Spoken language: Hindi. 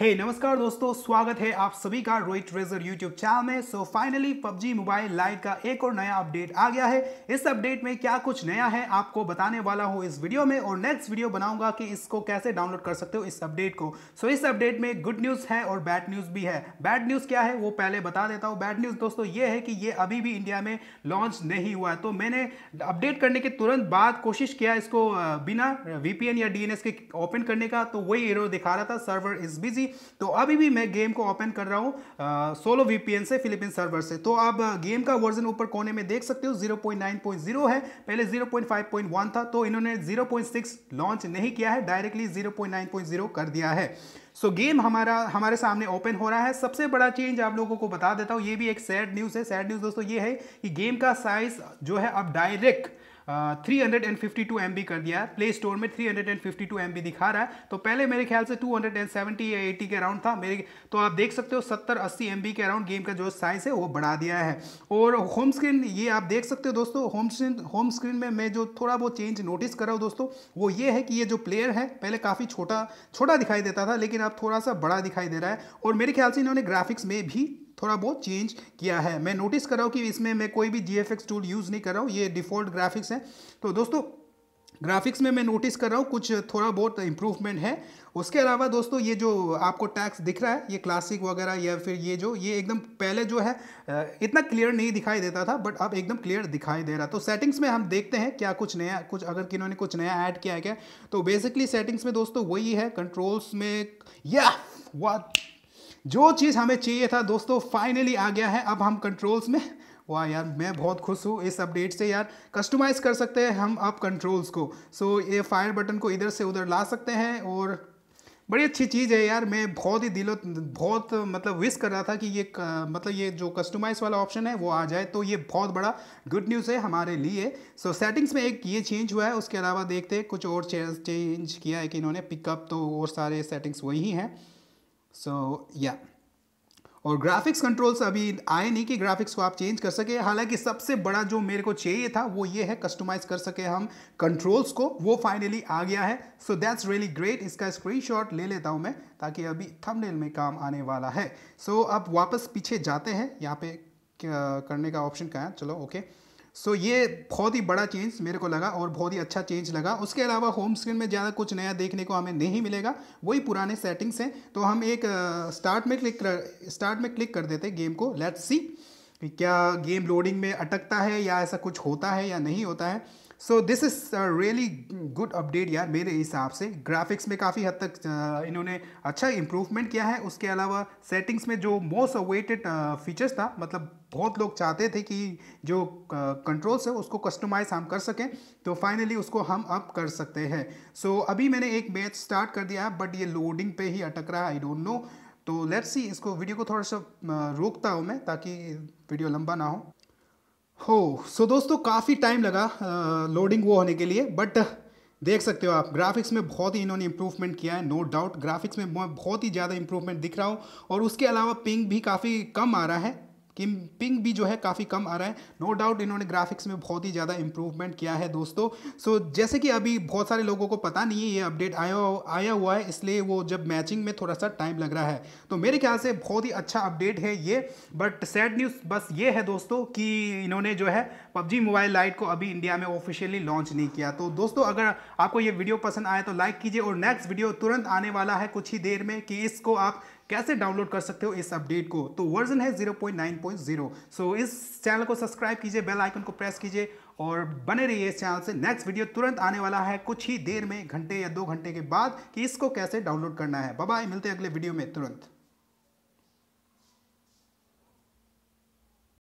हे hey, नमस्कार दोस्तों स्वागत है आप सभी का रोहित ट्रेजर यूट्यूब चैनल में so finally PUBG mobile lite का एक और नया अपडेट आ गया है इस अपडेट में क्या कुछ नया है आपको बताने वाला हूँ इस वीडियो में और नेक्स्ट वीडियो बनाऊंगा कि इसको कैसे डाउनलोड कर सकते हो इस अपडेट को सो so, इस अपडेट में गुड न्यूज़ है और बैड न्यूज़ भी है बैड न्यूज़ क्या है वो पहले बता देता हूँ बैड न्यूज़ दोस्तों ये है कि ये अभी भी इंडिया में लॉन्च नहीं हुआ है तो मैंने अपडेट करने के तुरंत बाद कोशिश किया इसको बिना वीपीएन या डीएनएस के ओपन करने का तो वही एरो दिखा रहा था सर्वर इज बिजी थी तो अभी भी मैं गेम को ओपन कर रहा हूँ सोलो वीपीएन से फिलिपिन सर्वर से तो आप गेम का वर्जन ऊपर कोने में देख सकते हो 0.9.0 है पहले 0.5.1 था तो इन्होंने 0.6 लॉन्च नहीं किया है डायरेक्टली 0.9.0 कर दिया है सो so, गेम हमारा हमारे सामने ओपन हो रहा है सबसे बड़ा चेंज आप लोगों को बता देता हूँ ये भी एक सैड न्यूज़ है सैड न्यूज़ दोस्तों ये है कि गेम का साइज़ जो है अब direct three hundred and fifty two M B कर दिया है प्ले स्टोर में three hundred and fifty two M B दिखा रहा है तो पहले मेरे ख्याल से टू हंड्रेड एंड सेवेंटी या एटी के अराउंड था मेरे तो आप देख सकते हो सत्तर अस्सी एम बी के अराउंड गेम का जो साइज है वो बढ़ा दिया है और होम स्क्रीन ये आप देख सकते हो दोस्तों होम स्क्रीन होम स्क्रीन में मैं जो थोड़ा बहुत चेंज नोटिस कर रहा हूँ दोस्तों वो ये है कि ये जो प्लेयर है पहले काफ़ी छोटा छोटा दिखाई देता था लेकिन अब थोड़ा सा बड़ा दिखाई दे रहा है और मेरे ख्याल से इन्होंने ग्राफिक्स में भी थोड़ा बहुत चेंज किया है मैं नोटिस कर रहा हूँ कि इसमें मैं कोई भी जी टूल यूज़ नहीं कर रहा हूँ ये डिफ़ॉल्ट ग्राफिक्स है तो दोस्तों ग्राफिक्स में मैं नोटिस कर रहा हूँ कुछ थोड़ा बहुत इम्प्रूवमेंट है उसके अलावा दोस्तों ये जो आपको टैक्स दिख रहा है ये क्लासिक वगैरह या फिर ये जो ये एकदम पहले जो है इतना क्लियर नहीं दिखाई देता था बट अब एकदम क्लियर दिखाई दे रहा तो सेटिंग्स में हम देखते हैं क्या कुछ नया कुछ अगर किन्होंने कुछ नया ऐड किया है क्या तो बेसिकली सेटिंग्स में दोस्तों वही है कंट्रोल्स में या वाह जो चीज़ हमें चाहिए था दोस्तों फाइनली आ गया है अब हम कंट्रोल्स में वाह यार मैं बहुत खुश हूँ इस अपडेट से यार कस्टमाइज़ कर सकते हैं हम अब कंट्रोल्स को सो ये फायर बटन को इधर से उधर ला सकते हैं और बड़ी अच्छी चीज़ है यार मैं बहुत ही दिलो बहुत मतलब विश कर रहा था कि ये मतलब ये जो कस्टमाइज वाला ऑप्शन है वो आ जाए तो ये बहुत बड़ा गुड न्यूज़ है हमारे लिए सो so, सेटिंग्स में एक ये चेंज हुआ है उसके अलावा देखते कुछ और चेंज किया है कि इन्होंने पिकअप तो और सारे सेटिंग्स वही हैं सो या और ग्राफिक्स कंट्रोल्स अभी आए नहीं कि ग्राफिक्स को आप चेंज कर सके हालांकि सबसे बड़ा जो मेरे को चाहिए था वो ये है कस्टमाइज कर सके हम कंट्रोल्स को वो फाइनली आ गया है सो दैट्स रियली ग्रेट इसका स्क्रीनशॉट ले लेता हूँ मैं ताकि अभी थंबनेल में काम आने वाला है सो so, अब वापस पीछे जाते हैं यहाँ पे करने का ऑप्शन कहाँ है चलो ओके okay. सो ये बहुत ही बड़ा चेंज मेरे को लगा और बहुत ही अच्छा चेंज लगा उसके अलावा होम स्क्रीन में ज़्यादा कुछ नया देखने को हमें नहीं मिलेगा वही पुराने सेटिंग्स हैं तो हम एक स्टार्ट में क्लिक कर स्टार्ट में क्लिक कर देते गेम को लेट्स सी क्या गेम लोडिंग में अटकता है या ऐसा कुछ होता है या नहीं होता है so this is really good update यार मेरे हिसाब से ग्राफिक्स में काफ़ी हद तक इन्होंने अच्छा इम्प्रूवमेंट किया है उसके अलावा सेटिंग्स में जो मोस्ट अवेटेड फीचर्स था मतलब बहुत लोग चाहते थे कि जो कंट्रोल्स है उसको कस्टमाइज हम कर सकें तो फाइनली उसको हम अप कर सकते हैं सो so, अभी मैंने एक मैच स्टार्ट कर दिया है बट ये लोडिंग पे ही अटक रहा है आई डोंट नो तो लेट्स सी इसको वीडियो को थोड़ा सा रोकता हूँ मैं ताकि वीडियो लंबा ना हो हो सो दोस्तों काफ़ी टाइम लगा लोडिंग वो होने के लिए बट देख सकते हो आप ग्राफिक्स में बहुत ही इन्होंने इम्प्रूवमेंट किया है नो डाउट ग्राफिक्स में बहुत ही ज़्यादा इम्प्रूवमेंट दिख रहा हूँ और उसके अलावा पिंग भी काफ़ी कम आ रहा है कि पिंग भी जो है काफ़ी कम आ रहा है नो डाउट इन्होंने ग्राफिक्स में बहुत ही ज़्यादा इंप्रूवमेंट किया है दोस्तों सो so, जैसे कि अभी बहुत सारे लोगों को पता नहीं है ये अपडेट आया आया हुआ है इसलिए वो जब मैचिंग में थोड़ा सा टाइम लग रहा है तो मेरे ख्याल से बहुत ही अच्छा अपडेट है ये बट सैड न्यूज़ बस ये है दोस्तों कि इन्होंने जो है पबजी मोबाइल लाइट को अभी इंडिया में ऑफिशियली लॉन्च नहीं किया तो दोस्तों अगर आपको ये वीडियो पसंद आए तो लाइक कीजिए और नेक्स्ट वीडियो तुरंत आने वाला है कुछ ही देर में कि इसको आप कैसे डाउनलोड कर सकते हो इस अपडेट को तो वर्जन है 0.9.0 सो इस चैनल को सब्सक्राइब कीजिए बेल आइकन को प्रेस कीजिए और बने रहिए इस चैनल से नेक्स्ट वीडियो तुरंत आने वाला है कुछ ही देर में घंटे या दो घंटे के बाद कि इसको कैसे डाउनलोड करना है बाय मिलते हैं अगले वीडियो में तुरंत